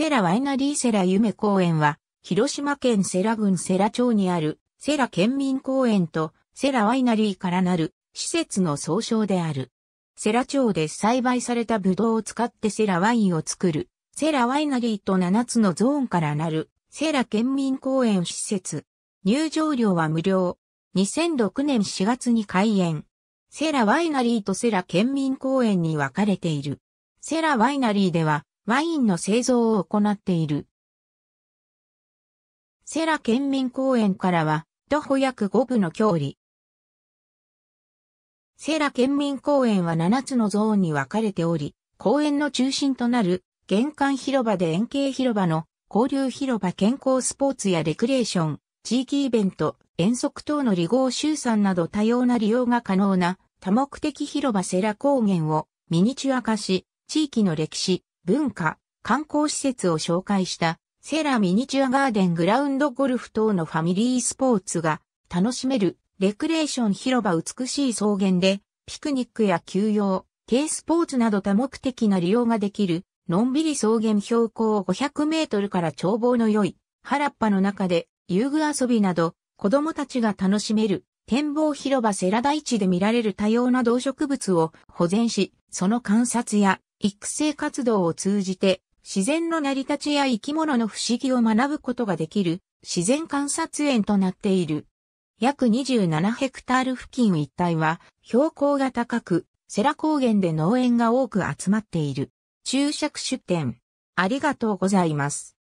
セラワイナリーセラ夢公園は、広島県セラ郡セラ町にあるセラ県民公園とセラワイナリーからなる施設の総称である。セラ町で栽培されたブドウを使ってセラワインを作るセラワイナリーと7つのゾーンからなる、セラ県民公園施設。入場料は無料。2006年4月に開園。セラワイナリーとセラ県民公園に分かれている。セラワイナリーでは、ワインの製造を行っている。セラ県民公園からは、徒歩約5分の距離。セラ県民公園は7つのゾーンに分かれており、公園の中心となる玄関広場で円形広場の交流広場健康スポーツやレクレーション、地域イベント、遠足等の離合集散など多様な利用が可能な多目的広場セラ高原をミニチュア化し、地域の歴史、文化、観光施設を紹介したセラミニチュアガーデングラウンドゴルフ等のファミリースポーツが楽しめるレクレーション広場美しい草原でピクニックや休養、軽スポーツなど多目的な利用ができるのんびり草原標高500メートルから眺望の良い原っぱの中で遊具遊びなど子供たちが楽しめる展望広場セラ大地で見られる多様な動植物を保全し、その観察や育成活動を通じて自然の成り立ちや生き物の不思議を学ぶことができる自然観察園となっている。約27ヘクタール付近一帯は標高が高く、セラ高原で農園が多く集まっている。注釈出店。ありがとうございます。